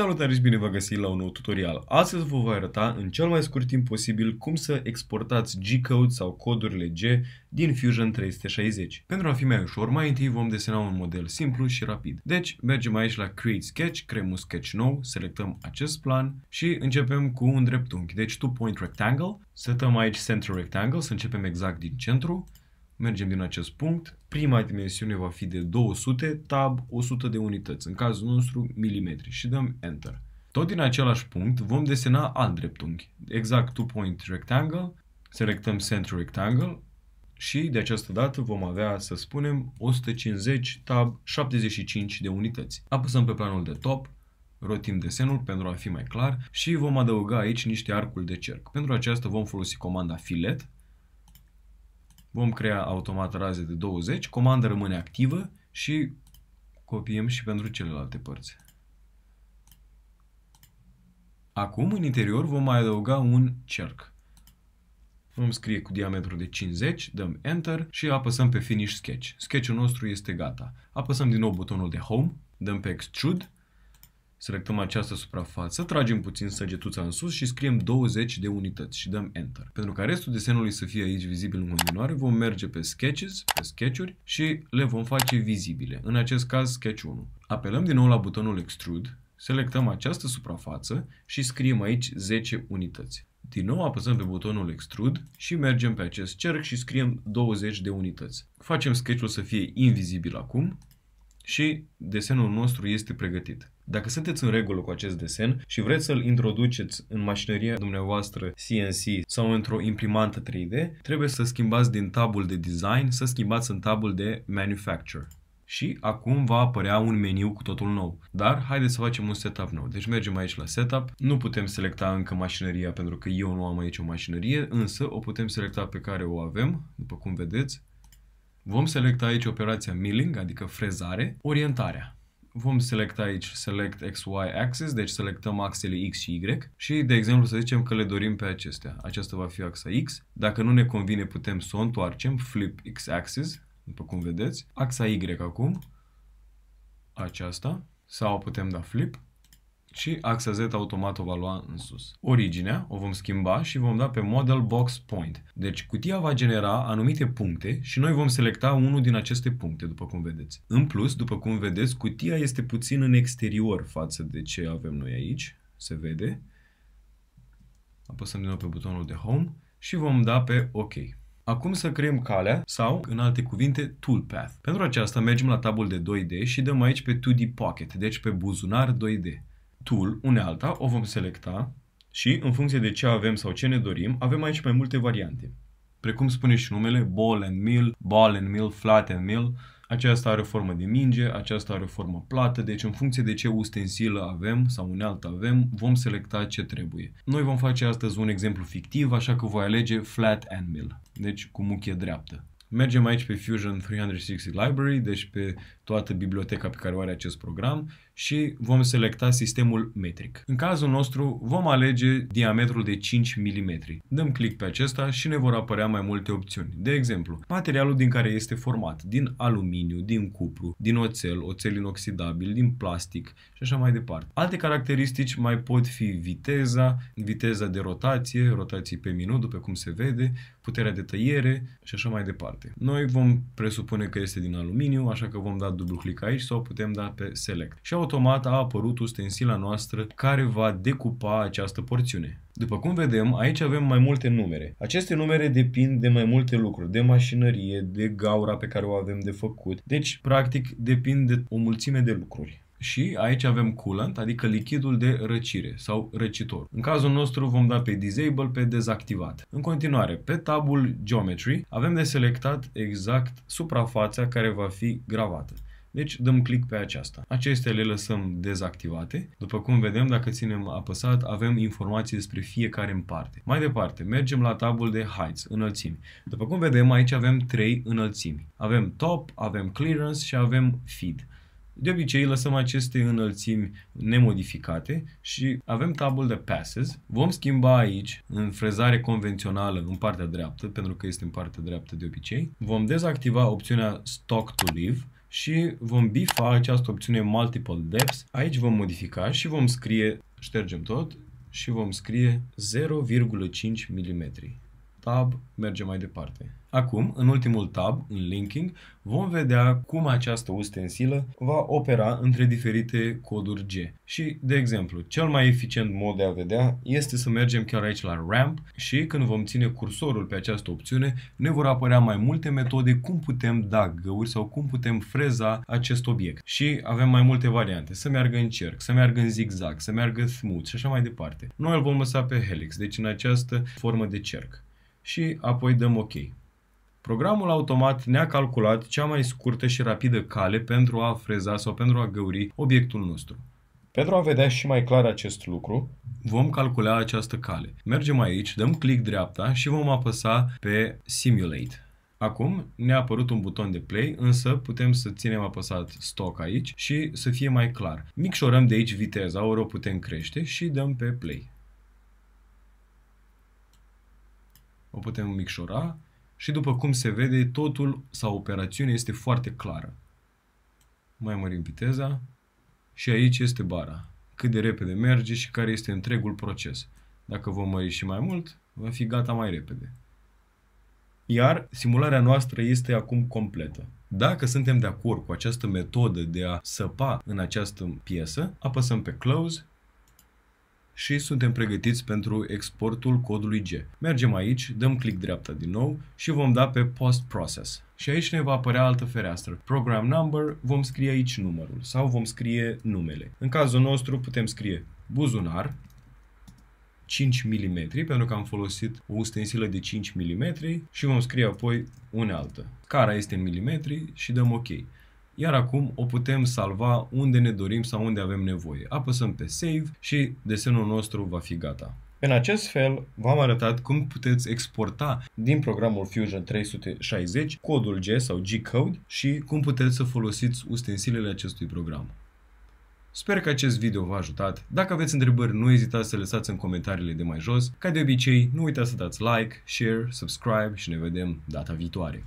Salutare și bine v-am găsit la un nou tutorial. Astăzi vă voi arăta în cel mai scurt timp posibil cum să exportați G-code sau codurile G din Fusion 360. Pentru a fi mai ușor, mai întâi vom desena un model simplu și rapid. Deci mergem aici la Create Sketch, creăm un sketch nou, selectăm acest plan și începem cu un dreptunghi, deci two point rectangle. Setăm aici center rectangle, să începem exact din centru Mergem din acest punct. Prima dimensiune va fi de 200 tab 100 de unități, în cazul nostru milimetri și dăm Enter. Tot din același punct vom desena alt dreptunghi, exact two point rectangle, selectăm center rectangle și de această dată vom avea, să spunem, 150 tab 75 de unități. Apăsăm pe planul de top, rotim desenul pentru a fi mai clar și vom adăuga aici niște arcuri de cerc. Pentru aceasta vom folosi comanda fillet vom crea automat raze de 20, comanda rămâne activă și copiem și pentru celelalte părți. Acum, în interior, vom mai adăuga un cerc. Vom scrie cu diametru de 50, dăm Enter și apăsăm pe Finish Sketch. Sketch-ul nostru este gata. Apăsăm din nou butonul de Home, dăm pe Extrude Selectăm această suprafață, tragem puțin săgetuța în sus și scriem 20 de unități și dăm Enter. Pentru ca restul desenului să fie aici vizibil în continuare, vom merge pe Sketches, pe Sketch-uri și le vom face vizibile. În acest caz, Sketch 1. Apelăm din nou la butonul Extrude, selectăm această suprafață și scriem aici 10 unități. Din nou apăsăm pe butonul Extrude și mergem pe acest cerc și scriem 20 de unități. Facem sketch-ul să fie invizibil acum și desenul nostru este pregătit. Dacă sunteți în regulă cu acest desen și vreți să-l introduceți în mașinăria dumneavoastră CNC sau într-o imprimantă 3D, trebuie să schimbați din tabul de design să schimbați în tabul de manufacture și acum va apărea un meniu cu totul nou. Dar haideți să facem un setup nou. Deci mergem aici la setup. Nu putem selecta încă mașinăria pentru că eu nu am aici o mașinărie, însă o putem selecta pe care o avem, după cum vedeți. Vom selecta aici operația milling, adică frezare, orientarea vom selecta aici Select XY Axis, deci selectăm axele X și Y și, de exemplu, să zicem că le dorim pe acestea. Aceasta va fi axa X. Dacă nu ne convine, putem să o întoarcem, Flip X Axis, după cum vedeți. Axa Y acum, aceasta, sau putem da Flip și axa Z automat o va lua în sus. Originea o vom schimba și vom da pe Model Box Point. Deci cutia va genera anumite puncte și noi vom selecta unul din aceste puncte, după cum vedeți. În plus, după cum vedeți, cutia este puțin în exterior față de ce avem noi aici. Se vede. Apăsăm din nou pe butonul de Home și vom da pe OK. Acum să creăm calea sau, în alte cuvinte, toolpath. Pentru aceasta mergem la tabul de 2D și dăm aici pe 2D pocket, deci pe buzunar 2D tool, unealta, o vom selecta și în funcție de ce avem sau ce ne dorim, avem aici mai multe variante. Precum spune și numele, ball and mill, ball and mill, flat and mill, aceasta are o formă de minge, aceasta are o formă plată, deci în funcție de ce ustensilă avem sau unealtă avem, vom selecta ce trebuie. Noi vom face astăzi un exemplu fictiv, așa că voi alege flat and mill, deci cu muchie dreaptă. Mergem aici pe Fusion 360 Library, deci pe toată biblioteca pe care o are acest program și vom selecta sistemul metric. În cazul nostru vom alege diametrul de 5 mm. Dăm click pe acesta și ne vor apărea mai multe opțiuni. De exemplu, materialul din care este format, din aluminiu, din cupru, din oțel, oțel inoxidabil, din plastic și așa mai departe. Alte caracteristici mai pot fi viteza, viteza de rotație, rotații pe minut, după cum se vede, puterea de tăiere și așa mai departe parte. Noi vom presupune că este din aluminiu, așa că vom da dublu click aici sau putem da pe select. Și automat a apărut ustensila noastră care va decupa această porțiune. După cum vedem, aici avem mai multe numere. Aceste numere depind de mai multe lucruri, de mașinărie, de gaura pe care o avem de făcut. Deci, practic, depind de o mulțime de lucruri și aici avem coolant, adică lichidul de răcire sau răcitor. În cazul nostru vom da pe disable, pe dezactivat. În continuare, pe tabul geometry avem de selectat exact suprafața care va fi gravată. Deci dăm click pe aceasta. Acestea le lăsăm dezactivate. După cum vedem, dacă ținem apăsat, avem informații despre fiecare în parte. Mai departe, mergem la tabul de heights, înălțimi. După cum vedem, aici avem trei înălțimi. Avem top, avem clearance și avem feed. De obicei lăsăm aceste înălțimi nemodificate și avem tabul de passes. Vom schimba aici în frezare convențională în partea dreaptă, pentru că este în partea dreaptă de obicei. Vom dezactiva opțiunea Stock to Live și vom bifa această opțiune Multiple Depths. Aici vom modifica și vom scrie, ștergem tot, și vom scrie 0,5 mm tab, mergem mai departe. Acum, în ultimul tab, în linking, vom vedea cum această ustensilă va opera între diferite coduri G. Și, de exemplu, cel mai eficient mod de a vedea este să mergem chiar aici la ramp și când vom ține cursorul pe această opțiune, ne vor apărea mai multe metode cum putem da găuri sau cum putem freza acest obiect. Și avem mai multe variante, să meargă în cerc, să meargă în zigzag, să meargă smooth și așa mai departe. Noi îl vom lăsa pe helix, deci în această formă de cerc și apoi dăm OK. Programul automat ne-a calculat cea mai scurtă și rapidă cale pentru a freza sau pentru a găuri obiectul nostru. Pentru a vedea și mai clar acest lucru, vom calcula această cale. Mergem aici, dăm click dreapta și vom apăsa pe Simulate. Acum ne-a apărut un buton de play, însă putem să ținem apăsat stock aici și să fie mai clar. Micșorăm de aici viteza, ori o putem crește și dăm pe play. o putem micșora și după cum se vede, totul sau operațiunea este foarte clară. Mai mărim viteza și aici este bara. Cât de repede merge și care este întregul proces. Dacă vom mări și mai mult, va fi gata mai repede. Iar simularea noastră este acum completă. Dacă suntem de acord cu această metodă de a săpa în această piesă, apăsăm pe Close și suntem pregătiți pentru exportul codului G. Mergem aici, dăm click dreapta din nou și vom da pe Post Process. Și aici ne va apărea altă fereastră. Program Number, vom scrie aici numărul sau vom scrie numele. În cazul nostru putem scrie buzunar, 5 mm, pentru că am folosit o ustensilă de 5 mm și vom scrie apoi unealtă. Cara este în mm și dăm OK iar acum o putem salva unde ne dorim sau unde avem nevoie. Apăsăm pe Save și desenul nostru va fi gata. În acest fel, v-am arătat cum puteți exporta din programul Fusion 360 codul G sau G-Code și cum puteți să folosiți ustensilele acestui program. Sper că acest video v-a ajutat. Dacă aveți întrebări, nu ezitați să le lăsați în comentariile de mai jos. Ca de obicei, nu uitați să dați like, share, subscribe și ne vedem data viitoare.